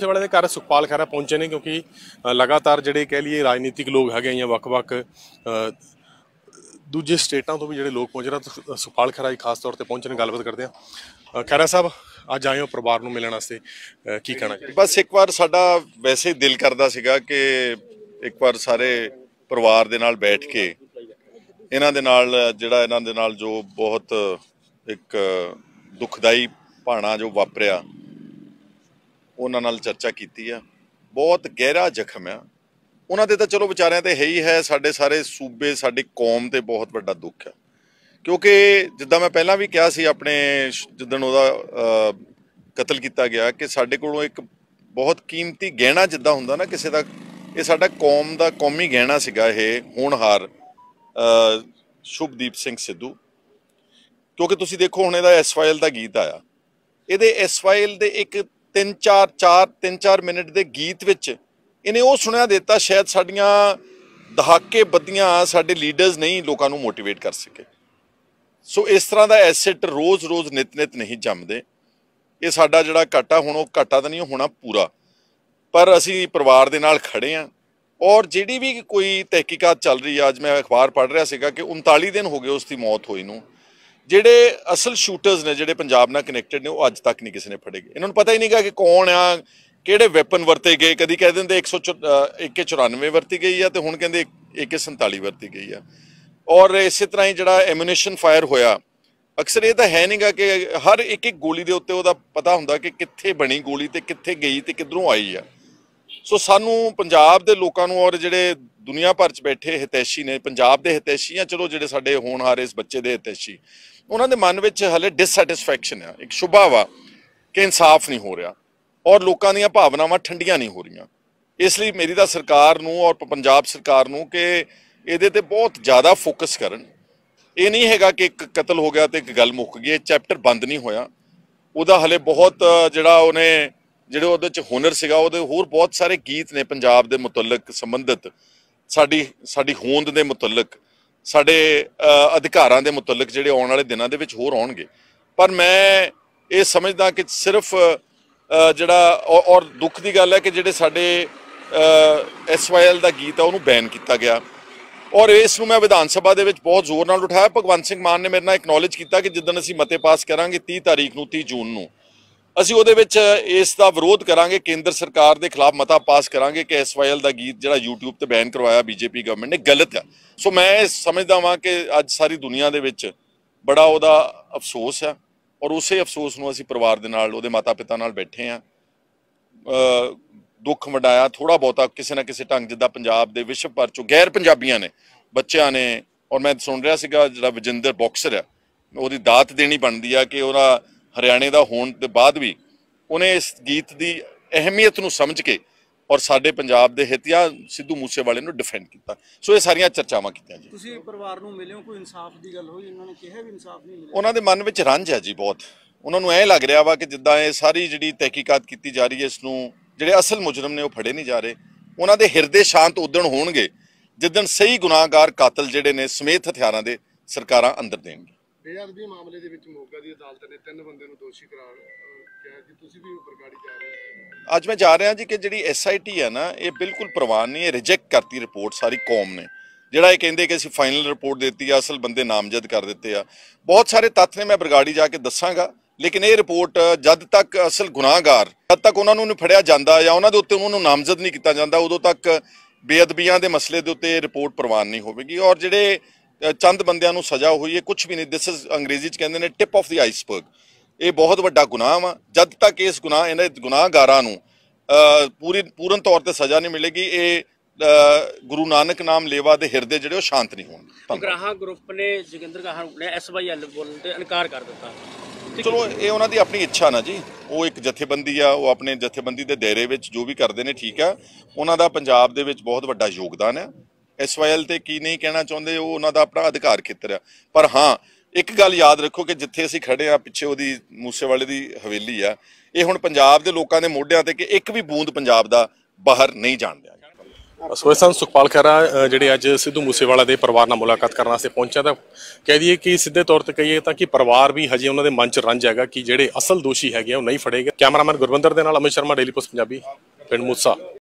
ਸਵਾਲੇ ਦੇ ਘਰ ਸੁਖਪਾਲ ਖਹਿਰਾ ਪਹੁੰਚੇ ਨੇ ਕਿਉਂਕਿ ਲਗਾਤਾਰ ਜਿਹੜੇ ਕਹਿ ਲਈਏ ਰਾਜਨੀਤਿਕ ਲੋਕ ਹੈਗੇ ਜਾਂ ਵੱਖ-ਵੱਖ ਦੂਜੇ ਸਟੇਟਾਂ ਤੋਂ ਵੀ ਜਿਹੜੇ ਲੋਕ ਪਹੁੰਚ ਰਹੇ ਸੁਖਪਾਲ ਖਹਿਰਾ ਹੀ ਖਾਸ ਤੌਰ ਤੇ ਪਹੁੰਚਣ ਗੱਲਬਾਤ ਕਰਦੇ ਆ ਖਹਿਰਾ ਸਾਹਿਬ ਅੱਜ ਆਏ ਹੋ ਪਰਿਵਾਰ ਨੂੰ ਮਿਲਣ ਵਾਸਤੇ ਕੀ ਕਹਿਣਾ ਬਸ ਇੱਕ ਵਾਰ ਸਾਡਾ ਵੈਸੇ ਦਿਲ ਕਰਦਾ ਸੀਗਾ ਕਿ ਇੱਕ ਵਾਰ ਸਾਰੇ ਪਰਿਵਾਰ ਦੇ ਨਾਲ ਬੈਠ ਕੇ ਇਹਨਾਂ ਦੇ ਨਾਲ ਜਿਹੜਾ ਇਹਨਾਂ ਦੇ ਨਾਲ ਜੋ ਬਹੁਤ ਇੱਕ ਦੁਖਦਾਈ ਭਾਣਾ ਜੋ ਵਾਪਰਿਆ ਉਹਨਾਂ ਨਾਲ ਚਰਚਾ ਕੀਤੀ ਆ ਬਹੁਤ ਗਹਿਰਾ ਜ਼ਖਮ ਆ ਉਹਨਾਂ ਦੇ ਤਾਂ ਚਲੋ ਵਿਚਾਰਿਆਂ ਤੇ ਹੈ ਹੀ ਹੈ ਸਾਡੇ ਸਾਰੇ ਸੂਬੇ ਸਾਡੀ ਕੌਮ ਤੇ ਬਹੁਤ ਵੱਡਾ ਦੁੱਖ ਆ ਕਿਉਂਕਿ ਜਿੱਦਾਂ ਮੈਂ ਪਹਿਲਾਂ ਵੀ ਕਿਹਾ ਸੀ ਆਪਣੇ ਜਦੋਂ ਉਹਦਾ ਕਤਲ ਕੀਤਾ ਗਿਆ ਕਿ ਸਾਡੇ ਕੋਲੋਂ ਇੱਕ ਬਹੁਤ ਕੀਮਤੀ ਗਹਿਣਾ ਜਿੱਦਾਂ ਹੁੰਦਾ ਨਾ ਕਿਸੇ ਦਾ ਇਹ ਸਾਡਾ ਕੌਮ ਦਾ ਕੌਮੀ ਗਹਿਣਾ ਸੀਗਾ ਇਹ ਹੋਣਹਾਰ ਸ਼ੁਭਦੀਪ ਸਿੰਘ ਸਿੱਧੂ ਕਿਉਂਕਿ ਤੁਸੀਂ ਦੇਖੋ ਹੁਣ ਇਹਦਾ ਐਸਵਾਈਐਲ ਦਾ ਗੀਤ ਆਇਆ ਇਹਦੇ ਐਸਵਾਈਐਲ ਦੇ ਇੱਕ 3-4 4 3-4 ਮਿੰਟ ਦੇ ਗੀਤ ਵਿੱਚ ਇਹਨੇ ਉਹ ਸੁਣਿਆ ਦਿੱਤਾ ਸ਼ਾਇਦ ਸਾਡੀਆਂ ਦਹਾਕੇ ਬੱਦੀਆਂ ਸਾਡੇ ਲੀਡਰਸ ਨਹੀਂ ਲੋਕਾਂ ਨੂੰ ਮੋਟੀਵੇਟ ਕਰ ਸਕੇ ਸੋ ਇਸ ਤਰ੍ਹਾਂ ਦਾ ਐਸੈਟ ਰੋਜ਼-ਰੋਜ਼ ਨਿਤ-ਨਿਤ ਨਹੀਂ ਜੰਮਦੇ ਇਹ ਸਾਡਾ ਜਿਹੜਾ ਘਾਟਾ ਹੁਣ ਉਹ ਘਾਟਾ ਤਾਂ ਨਹੀਂ ਹੋਣਾ ਪੂਰਾ ਪਰ ਅਸੀਂ ਪਰਿਵਾਰ ਦੇ ਨਾਲ ਖੜੇ ਆਂ ਔਰ ਜਿਹੜੀ ਵੀ ਕੋਈ ਤਹਿਕੀਕਾਤ ਚੱਲ ਰਹੀ ਆ ਅੱਜ ਮੈਂ ਅਖਬਾਰ ਪੜ੍ਹ ਰਿਹਾ ਸੀਗਾ ਕਿ 39 ਦਿਨ ਹੋ ਗਏ ਉਸ ਦੀ ਮੌਤ ਹੋਈ ਨੂੰ ਜਿਹੜੇ ਅਸਲ ਸ਼ੂਟਰਸ ਨੇ ਜਿਹੜੇ ਪੰਜਾਬ ਨਾਲ ਕਨੈਕਟਡ ਨੇ ਉਹ ਅੱਜ ਤੱਕ ਨਹੀਂ ਕਿਸੇ ਨੇ ਫੜੇ ਗਏ ਇਹਨਾਂ ਨੂੰ ਪਤਾ ਹੀ ਨਹੀਂਗਾ ਕਿ ਕੌਣ ਆ ਕਿਹੜੇ ਵੈਪਨ ਵਰਤੇ ਗਏ ਕਦੀ ਕਹਿ ਦਿੰਦੇ 194 ਵਰਤੀ ਗਈ ਆ ਤੇ ਹੁਣ ਕਹਿੰਦੇ 147 ਵਰਤੀ ਗਈ ਆ ਔਰ ਇਸੇ ਤਰ੍ਹਾਂ ਹੀ ਜਿਹੜਾ ਐਮੂਨੇਸ਼ਨ ਫਾਇਰ ਹੋਇਆ ਅਕਸਰ ਇਹ ਤਾਂ ਹੈ ਨਹੀਂਗਾ ਕਿ ਹਰ ਇੱਕ ਇੱਕ ਗੋਲੀ ਦੇ ਉੱਤੇ ਉਹਦਾ ਪਤਾ ਹੁੰਦਾ ਕਿ ਕਿੱਥੇ ਬਣੀ ਗੋਲੀ ਤੇ ਕਿੱਥੇ ਗਈ ਤੇ ਕਿੱਧਰੋਂ ਆਈ ਆ ਸੋ ਸਾਨੂੰ ਪੰਜਾਬ ਦੇ ਲੋਕਾਂ ਨੂੰ ਔਰ ਜਿਹੜੇ ਦੁਨੀਆ ਭਰ 'ਚ ਬੈਠੇ ਹਿਤੈਸ਼ੀ ਨੇ ਪੰਜਾਬ ਦੇ ਹਿਤੈਸ਼ੀ ਆ ਚਲੋ ਜਿਹੜੇ ਸਾਡੇ ਹੋਣ ਰਹੇ ਇਸ ਬੱਚੇ ਦੇ ਹਿਤੈਸ਼ੀ ਉਹਨਾਂ ਦੇ ਮਨ ਵਿੱਚ ਹਲੇ ਡਿਸਸੈਟੀਸਫੈਕਸ਼ਨ ਆ ਇੱਕ ਸ਼ੁਭਾ ਵਾ ਕਿ ਇਨਸਾਫ ਨਹੀਂ ਹੋ ਰਿਹਾ ਔਰ ਲੋਕਾਂ ਦੀਆਂ ਭਾਵਨਾਵਾਂ ਠੰਡੀਆਂ ਨਹੀਂ ਹੋ ਰਹੀਆਂ ਇਸ ਲਈ ਮੇਰੀ ਤਾਂ ਸਰਕਾਰ ਨੂੰ ਔਰ ਪੰਜਾਬ ਸਰਕਾਰ ਨੂੰ ਕਿ ਇਹਦੇ ਤੇ ਬਹੁਤ ਜ਼ਿਆਦਾ ਫੋਕਸ ਕਰਨ ਇਹ ਨਹੀਂ ਹੈਗਾ ਕਿ ਇੱਕ ਕਤਲ ਹੋ ਗਿਆ ਤੇ ਇੱਕ ਗੱਲ ਮੁੱਕ ਗਈ ਇਹ ਚੈਪਟਰ ਬੰਦ ਨਹੀਂ ਹੋਇਆ ਉਹਦਾ ਹਲੇ ਬਹੁਤ ਜਿਹੜਾ ਉਹਨੇ ਜਿਹੜੇ ਉਹਦੇ ਚ ਹੁਨਰ ਸੀਗਾ ਉਹਦੇ ਹੋਰ ਬਹੁਤ ਸਾਰੇ ਗੀਤ ਨੇ ਪੰਜਾਬ ਦੇ ਮੁਤਲਕ ਸੰਬੰਧਿਤ ਸਾਡੀ ਸਾਡੀ ਹੋਂਦ ਦੇ ਮੁਤਲਕ ਸਾਡੇ ਅਧਿਕਾਰਾਂ ਦੇ ਮੁਤਲਕ ਜਿਹੜੇ ਆਉਣ ਵਾਲੇ ਦਿਨਾਂ ਦੇ ਵਿੱਚ ਹੋਰ ਆਉਣਗੇ ਪਰ ਮੈਂ ਇਹ ਸਮਝਦਾ ਕਿ ਸਿਰਫ ਜਿਹੜਾ ਔਰ ਦੁੱਖ ਦੀ ਗੱਲ ਹੈ ਕਿ ਜਿਹੜੇ ਸਾਡੇ ਐਸਵਾਈਐਲ ਦਾ ਗੀਤ ਆ ਉਹਨੂੰ ਬੈਨ ਕੀਤਾ ਗਿਆ ਔਰ ਇਸ ਨੂੰ ਮੈਂ ਵਿਧਾਨ ਸਭਾ ਦੇ ਵਿੱਚ ਬਹੁਤ ਜ਼ੋਰ ਨਾਲ ਉਠਾਇਆ ਭਗਵੰਤ ਸਿੰਘ ਮਾਨ ਨੇ ਮੇਰੇ ਨਾਲ ਐਕਨੋਲਜ ਕੀਤਾ ਕਿ ਜਿੱਦਣ ਅਸੀਂ ਮਤੇ ਪਾਸ ਕਰਾਂਗੇ 30 ਤਾਰੀਖ ਨੂੰ 30 ਜੂਨ ਨੂੰ ਅਸੀਂ ਉਹਦੇ ਵਿੱਚ ਇਸ ਦਾ ਵਿਰੋਧ ਕਰਾਂਗੇ ਕੇਂਦਰ ਸਰਕਾਰ ਦੇ ਖਿਲਾਫ ਮਤਾ ਪਾਸ ਕਰਾਂਗੇ ਕਿ ਐਸਵਾਈਐਲ ਦਾ ਗੀਤ ਜਿਹੜਾ YouTube ਤੇ ਬੈਨ ਕਰਵਾਇਆ ਬੀਜੇਪੀ ਗਵਰਨਮੈਂਟ ਨੇ ਗਲਤ ਆ ਸੋ ਮੈਂ ਸਮਝਦਾ ਹਾਂ ਕਿ ਅੱਜ ਸਾਰੀ ਦੁਨੀਆ ਦੇ ਵਿੱਚ ਬੜਾ ਉਹਦਾ ਅਫਸੋਸ ਆ ਔਰ ਉਸੇ ਅਫਸੋਸ ਨੂੰ ਅਸੀਂ ਪਰਿਵਾਰ ਦੇ ਨਾਲ ਉਹਦੇ ਮਾਤਾ-ਪਿਤਾ ਨਾਲ ਬੈਠੇ ਆ ਦੁੱਖ ਵਡਾਇਆ ਥੋੜਾ ਬਹੁਤਾ ਕਿਸੇ ਨਾ ਕਿਸੇ ਢੰਗ ਜਿੱਦਾਂ ਪੰਜਾਬ ਦੇ ਵਿਸ਼ਵ ਭਰ ਚੋਂ ਗੈਰ ਪੰਜਾਬੀਆਂ ਨੇ ਬੱਚਿਆਂ ਨੇ ਔਰ ਮੈਂ ਸੁਣ ਰਿਹਾ ਸੀਗਾ ਜਿਹੜਾ ਵਿਜਿੰਦਰ ਬਾਕਸਰ ਆ ਉਹਦੀ ਦਾਤ ਦੇਣੀ ਬਣਦੀ ਆ ਕਿ ਉਹਦਾ ਹਰਿਆਣੇ ਦਾ ਹੋਣ ਦੇ ਬਾਅਦ ਵੀ ਉਹਨੇ ਇਸ ਗੀਤ ਦੀ ਅਹਿਮੀਅਤ ਨੂੰ ਸਮਝ ਕੇ ਔਰ ਸਾਡੇ ਪੰਜਾਬ ਦੇ ਹਿੱਤਿਆਂ ਸਿੱਧੂ ਸਿੱਧੂ ਮੂਸੇਵਾਲੇ ਨੂੰ ਡਿਫੈਂਡ ਕੀਤਾ ਸੋ ਇਹ ਸਾਰੀਆਂ ਚਰਚਾਵਾਂ ਕੀਤੀਆਂ ਜੀ ਤੁਸੀਂ ਪਰਿਵਾਰ ਨੂੰ ਮਿਲਿਓ ਕੋਈ ਇਨਸਾਫ ਦੀ ਗੱਲ ਹੋਈ ਉਹਨਾਂ ਨੇ ਕਿਹਾ ਵੀ ਇਨਸਾਫ ਨਹੀਂ ਮਿਲਿਆ ਉਹਨਾਂ ਦੇ ਮਨ ਵਿੱਚ ਰੰਜ ਹੈ ਜੀ ਬਹੁਤ ਉਹਨਾਂ ਨੂੰ ਐ ਲੱਗ ਰਿਹਾ ਵਾ ਕਿ ਜਿੱਦਾਂ ਇਹ ਸਾਰੀ ਜਿਹੜੀ ਤਹਿਕੀਕਾਤ ਕੀਤੀ ਜਾ ਰਹੀ ਹੈ ਇਸ ਨੂੰ ਜਿਹੜੇ ਅਸਲ ਮੁਜਰਮ ਨੇ ਉਹ ਫੜੇ ਨਹੀਂ ਜਾ ਰਹੇ ਉਹਨਾਂ ਦੇ ਹਿਰਦੇ ਸ਼ਾਂਤ ਉਦਣ ਹੋਣਗੇ ਜਿੱਦਣ ਸਹੀ ਗੁਨਾਹਗਾਰ ਕਾਤਲ ਜਿਹੜੇ ਨੇ ਸਮੇਤ ਹਥਿਆਰਾਂ ਦੇ ਸਰਕਾਰਾਂ ਅੰਦਰ ਦੇਣਗੇ ਬੇਅਦਬੀ ਮਾਮਲੇ ਦੇ ਵਿੱਚ ਮੋਗਾ ਦੀ ਅਦਾਲਤ ਨੇ ਤਿੰਨ ਬੰਦੇ ਨੂੰ ਦੋਸ਼ੀ ਕਰਾਰ ਕਿਹਾ ਜੀ ਤੁਸੀਂ ਵੀ ਗਾੜੀ ਜਾ ਰਹੇ ਹੋ ਅੱਜ ਮੈਂ ਜਾ ਰਿਹਾ ਜੀ ਕਿ ਜਿਹੜੀ ਐਸਆਈਟੀ ਹੈ ਨਾ ਇਹ ਬਿਲਕੁਲ ਪ੍ਰਵਾਨ ਨਹੀਂ ਇਹ ਰਿਜੈਕਟ ਕਰਤੀ ਰਿਪੋਰਟ ਸਾਰੀ ਕੌਮ ਨੇ ਜਿਹੜਾ ਇਹ ਕਹਿੰਦੇ ਕਿ ਅਸੀਂ ਫਾਈਨਲ ਰਿਪੋਰਟ ਦਿੱਤੀ ਆ ਅਸਲ ਬੰਦੇ ਨਾਮਜ਼ਦ ਕਰ ਦਿੱਤੇ ਆ ਬਹੁਤ ਸਾਰੇ ਤੱਥ ਨੇ ਮੈਂ ਬਰਗਾੜੀ ਜਾ ਕੇ ਦੱਸਾਂਗਾ ਲੇਕਿਨ ਇਹ ਰਿਪੋਰਟ ਜਦ ਤੱਕ ਅਸਲ ਗੁਨਾਹਗਾਰ ਜਦ ਤੱਕ ਉਹਨਾਂ ਨੂੰ ਫੜਿਆ ਜਾਂਦਾ ਜਾਂ ਉਹਨਾਂ ਦੇ ਉੱਤੇ ਉਹਨਾਂ ਨੂੰ ਨਾਮਜ਼ਦ ਨਹੀਂ ਕੀਤਾ ਜਾਂਦਾ ਉਦੋਂ ਤੱਕ ਬੇਅਦਬੀਆਂ ਦੇ ਮਸਲੇ ਦੇ ਉੱਤੇ ਰਿਪੋਰਟ ਪ੍ਰਵਾਨ ਨਹੀਂ ਹੋਵੇਗੀ ਔਰ ਜਿਹੜੇ ਚੰਦ ਬੰਦਿਆਂ ਨੂੰ ਸਜ਼ਾ ਹੋਈ ਹੈ ਕੁਝ ਵੀ ਨਹੀਂ ਦਿਸ ਇਜ਼ ਅੰਗਰੇਜ਼ੀ ਚ ਕਹਿੰਦੇ ਨੇ ਟਿਪ ਆਫ ਦੀ ਆਈਸਬਰਗ ਇਹ ਬਹੁਤ ਵੱਡਾ ਗੁਨਾਹ ਵਾ ਜਦ ਤੱਕ ਇਸ ਗੁਨਾਹ ਇਹਨਾਂ ਗੁਨਾਹਗਾਰਾਂ ਨੂੰ ਪੂਰੀ ਪੂਰਨ ਤੌਰ ਤੇ ਸਜ਼ਾ ਨਹੀਂ ਮਿਲੇਗੀ ਇਹ ਗੁਰੂ ਨਾਨਕ ਨਾਮ ਲੇਵਾ ਦੇ ਹਿਰਦੇ ਜਿਹੜੇ ਉਹ ਸ਼ਾਂਤ ਨਹੀਂ ਹੋਣਗੇ ਗ੍ਰਾਹਾ ਗਰੁੱਪ ਨੇ ਜਗਿੰਦਰ ਗਾਹਰ ਨੇ ਐਸਵਾਈਐਲ ਬੋਲਣ ਤੇ ਇਨਕਾਰ ਕਰ ਦਿੱਤਾ ਚਲੋ ਇਹ ਉਹਨਾਂ ਦੀ ਆਪਣੀ ਇੱਛਾ ਨਾ ਜੀ ਉਹ ਇੱਕ ਜਥੇਬੰਦੀ ਆ ਉਹ ਆਪਣੇ ਜਥੇਬੰਦੀ ਦੇ ਦਾਇਰੇ ਵਿੱਚ ਜੋ ਵੀ ਕਰਦੇ ਨੇ ਠੀਕ ਆ ਉਹਨਾਂ ਦਾ ਪੰਜਾਬ ਦੇ ਵਿੱਚ ਬਹੁਤ ਵੱਡਾ ਯੋਗਦਾਨ ਹੈ ਐਸਵਾਈਐਲ ਤੇ ਕੀ ਨਹੀਂ ਕਹਿਣਾ ਚਾਹੁੰਦੇ ਉਹ ਉਹਨਾਂ ਦਾ ਆਪਣਾ ਅਧਿਕਾਰ ਖੇਤਰ ਆ ਪਰ ਹਾਂ ਇੱਕ ਗੱਲ ਯਾਦ ਰੱਖੋ ਕਿ ਜਿੱਥੇ ਅਸੀਂ ਖੜੇ ਆ ਪਿੱਛੇ ਉਹਦੀ ਮੂਸੇਵਾਲੇ ਦੀ ਹਵੇਲੀ ਆ ਇਹ ਹੁਣ ਪੰਜਾਬ ਦੇ ਲੋਕਾਂ ਦੇ ਮੋਢਿਆਂ ਤੇ ਕਿ ਇੱਕ ਵੀ ਬੂੰਦ ਪੰਜਾਬ ਦਾ ਬਾਹਰ ਨਹੀਂ ਜਾਣ ਦਿਆ ਸੋਇਸਨ ਸੁਖਪਾਲ ਖਰਾ ਜਿਹੜੇ ਅੱਜ ਸਿੱਧੂ ਮੂਸੇਵਾਲਾ ਦੇ ਪਰਿਵਾਰ ਨਾਲ ਮੁਲਾਕਾਤ ਕਰਨ ਵਾਸਤੇ ਪਹੁੰਚਿਆ ਤਾਂ ਕਹਿ ਦਈਏ ਕਿ ਸਿੱਧੇ ਤੌਰ ਤੇ ਕਹੀਏ ਤਾਂ ਕਿ ਪਰਿਵਾਰ ਵੀ ਹਜੇ ਉਹਨਾਂ ਦੇ ਮਨ 'ਚ ਰੰਜ ਹੈਗਾ ਕਿ ਜਿਹੜੇ ਅਸਲ ਦੋਸ਼ੀ ਹੈਗੇ ਉਹ ਨਹੀਂ ਫੜੇਗੇ ਕੈਮਰਾਮੈਨ ਗੁਰਵਿੰਦਰ ਦੇ ਨਾਲ ਅਮਿਤ ਸ਼ਰਮਾ ਡੇਲੀ ਪੋਸਟ ਪੰਜਾਬੀ ਪਿੰਡ ਮੂਸਾ